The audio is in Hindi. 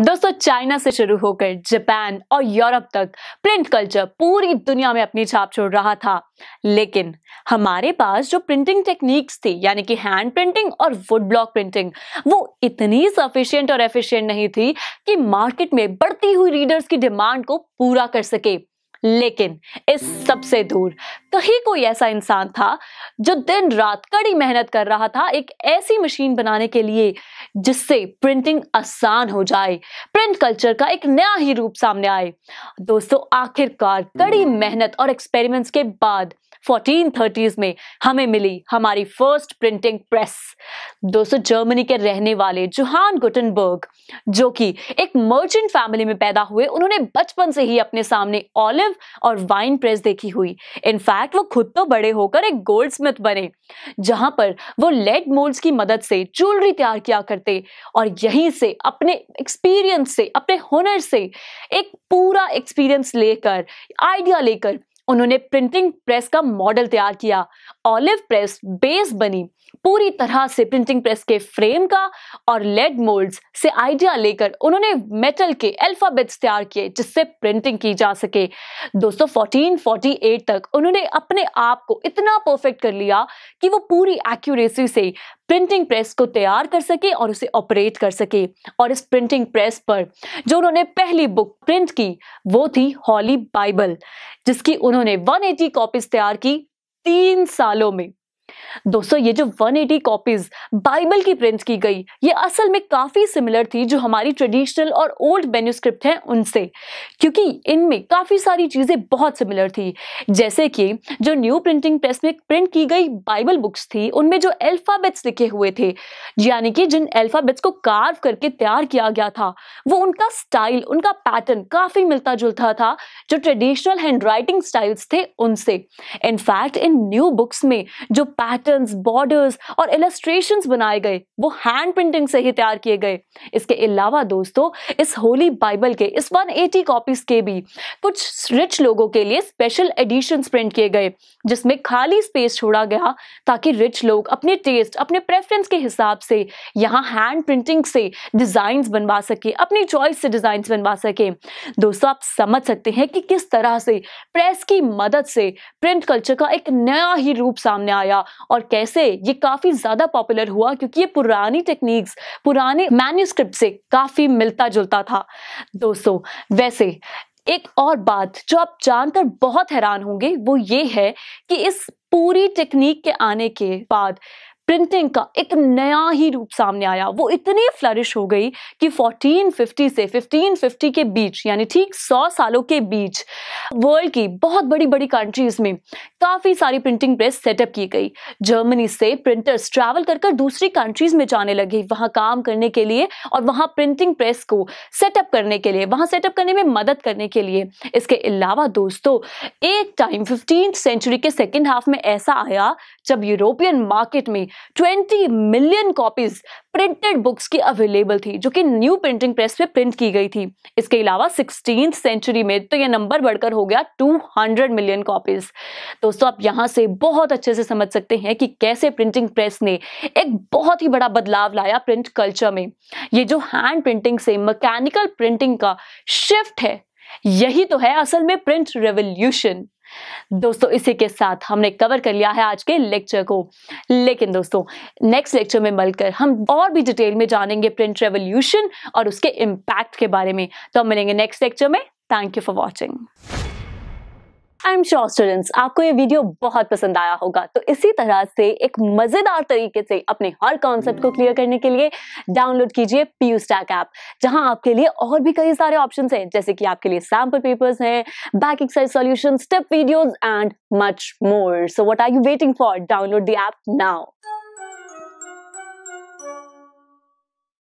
दोस्तों चाइना से शुरू होकर जापान और यूरोप तक प्रिंट कल्चर पूरी दुनिया में अपनी छाप छोड़ रहा था लेकिन हमारे पास जो प्रिंटिंग टेक्निक्स थी यानी कि हैंड प्रिंटिंग और वुड ब्लॉक प्रिंटिंग वो इतनी सफिशियंट और एफिशिएंट नहीं थी कि मार्केट में बढ़ती हुई रीडर्स की डिमांड को पूरा कर सके लेकिन इस सबसे दूर कहीं कोई ऐसा इंसान था जो दिन रात कड़ी मेहनत कर रहा था एक ऐसी मशीन बनाने के लिए जिससे प्रिंटिंग आसान हो जाए प्रिंट कल्चर का एक नया ही रूप सामने आए दोस्तों आखिरकार कड़ी मेहनत और एक्सपेरिमेंट्स के बाद 1430s में हमें मिली हमारी फर्स्ट प्रिंटिंग प्रेस दोस्तों जर्मनी के रहने वाले जुहान गुटनबर्ग जो कि एक मर्चेंट फैमिली में पैदा हुए उन्होंने बचपन से ही अपने सामने ऑलिव और वाइन प्रेस देखी हुई इनफैक्ट वो खुद तो बड़े होकर एक गोल्ड स्मिथ बने जहां पर वो लेड मोल्ड्स की मदद से ज्वेलरी तैयार किया करते और यहीं से अपने एक्सपीरियंस से अपने हुनर से एक पूरा एक्सपीरियंस लेकर आइडिया लेकर उन्होंने प्रिंटिंग प्रेस का मॉडल तैयार किया ऑलिव प्रेस बेस बनी पूरी तरह से प्रिंटिंग प्रेस के फ्रेम का और लेड मोल्ड्स से आइडिया लेकर उन्होंने मेटल के अल्फाबेट्स तैयार किए जिससे प्रिंटिंग की जा सके दोस्तों 1448 तक उन्होंने अपने आप को इतना परफेक्ट कर लिया कि वो पूरी एक्यूरेसी से प्रिंटिंग प्रेस को तैयार कर सके और उसे ऑपरेट कर सके और इस प्रिंटिंग प्रेस पर जो उन्होंने पहली बुक प्रिंट की वो थी हॉली बाइबल जिसकी उन्होंने 180 कॉपीज तैयार की तीन सालों में दोस्तों ये जो 180 कॉपीज बाइबल की प्रिंट की गई ये असल में काफ़ी सिमिलर थी जो हमारी ट्रेडिशनल और ओल्ड मेन्यूस्क्रिप्ट हैं उनसे क्योंकि इनमें काफ़ी सारी चीज़ें बहुत सिमिलर थी जैसे कि जो न्यू प्रिंटिंग प्रेस में प्रिंट की गई बाइबल बुक्स थी उनमें जो अल्फ़ाबेट्स लिखे हुए थे यानी कि जिन एल्फाबेट्स को कार्व करके तैयार किया गया था वो उनका स्टाइल उनका पैटर्न काफ़ी मिलता जुलता था जो ट्रेडिशनल हैंड राइटिंग स्टाइल्स थे उनसे इनफैक्ट इन न्यू बुक्स में जो पैटर्न पैटर्न्स बॉर्डर्स और इलेस्ट्रेशन बनाए गए वो हैंड प्रिंटिंग से ही तैयार किए गए इसके अलावा दोस्तों इस होली बाइबल के इस 180 कॉपीज के भी कुछ रिच लोगों के लिए स्पेशल एडिशन प्रिंट किए गए जिसमें खाली स्पेस छोड़ा गया ताकि रिच लोग अपने टेस्ट अपने प्रेफरेंस के हिसाब से यहाँ हैंड प्रिंटिंग से डिजाइन बनवा सके अपनी चॉइस से डिजाइन बनवा सके दोस्तों आप समझ सकते हैं कि किस तरह से प्रेस की मदद से प्रिंट कल्चर का एक नया ही रूप सामने आया और कैसे ये काफ़ी ज़्यादा पॉपुलर हुआ क्योंकि ये पुरानी टेक्निक्स पुराने मैन्यूस्क्रिप्ट से काफ़ी मिलता जुलता था दोस्तों वैसे एक और बात जो आप जानकर बहुत हैरान होंगे वो ये है कि इस पूरी टेक्निक के आने के बाद प्रिंटिंग का एक नया ही रूप सामने आया वो इतनी फ्लरिश हो गई कि 1450 से 1550 के बीच यानी ठीक 100 सालों के बीच वर्ल्ड की बहुत बड़ी बड़ी कंट्रीज में काफ़ी सारी प्रिंटिंग प्रेस सेटअप की गई जर्मनी से प्रिंटर्स ट्रैवल कर कर दूसरी कंट्रीज में जाने लगे वहाँ काम करने के लिए और वहाँ प्रिंटिंग प्रेस को सेटअप करने के लिए वहाँ सेटअप करने में मदद करने के लिए इसके अलावा दोस्तों एक टाइम फिफ्टीन सेंचुरी के सेकेंड हाफ में ऐसा आया जब यूरोपियन मार्केट में 20 मिलियन कॉपीज प्रिंटेड बुक्स की अवेलेबल थी जो कि न्यू प्रिंटिंग प्रेस पे प्रिंट की गई थी इसके अलावा सिक्सटीन सेंचुरी में तो यह नंबर बढ़कर हो गया 200 मिलियन कॉपीज दोस्तों आप यहाँ से बहुत अच्छे से समझ सकते हैं कि कैसे प्रिंटिंग प्रेस ने एक बहुत ही बड़ा बदलाव लाया प्रिंट कल्चर में ये जो हैंड प्रिंटिंग से मैकेनिकल प्रिंटिंग का शिफ्ट है यही तो है असल में प्रिंट रेवोल्यूशन दोस्तों इसी के साथ हमने कवर कर लिया है आज के लेक्चर को लेकिन दोस्तों नेक्स्ट लेक्चर में मिलकर हम और भी डिटेल में जानेंगे प्रिंट रेवोल्यूशन और उसके इम्पैक्ट के बारे में तो हम मिलेंगे नेक्स्ट लेक्चर में thank you for watching I am sure students आपको ये वीडियो बहुत पसंद आया होगा तो इसी तरह से एक मजेदार तरीके से अपने हर कॉन्सेप्ट को क्लियर करने के लिए डाउनलोड कीजिए पीयू स्टैक ऐप जहां आपके लिए और भी कई सारे ऑप्शन हैं जैसे कि आपके लिए सैम्पल पेपर्स हैं back exercise solution step videos and much more so what are you waiting for download the app now